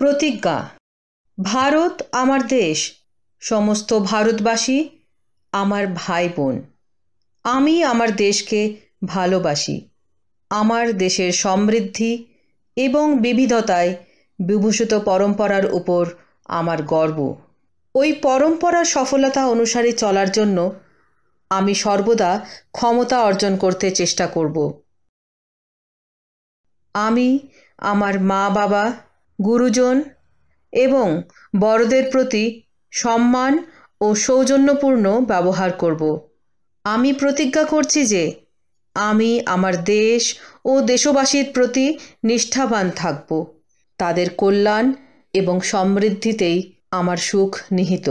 প্রতিজ্ঞা ভারত আমার দেশ সমস্ত ভারতবাসী আমার ভাই বোন আমি আমার দেশকে ভালোবাসি আমার দেশের সমৃদ্ধি এবং বিবিধতায় বিভূষিত পরম্পরার উপর আমার গর্ব ওই পরম্পরার সফলতা অনুসারে চলার জন্য আমি সর্বদা ক্ষমতা অর্জন করতে চেষ্টা করব আমি আমার মা বাবা গুরুজন এবং বড়দের প্রতি সম্মান ও সৌজন্যপূর্ণ ব্যবহার করব আমি প্রতিজ্ঞা করছি যে আমি আমার দেশ ও দেশবাসীর প্রতি নিষ্ঠাবান থাকব তাদের কল্যাণ এবং সমৃদ্ধিতেই আমার সুখ নিহিত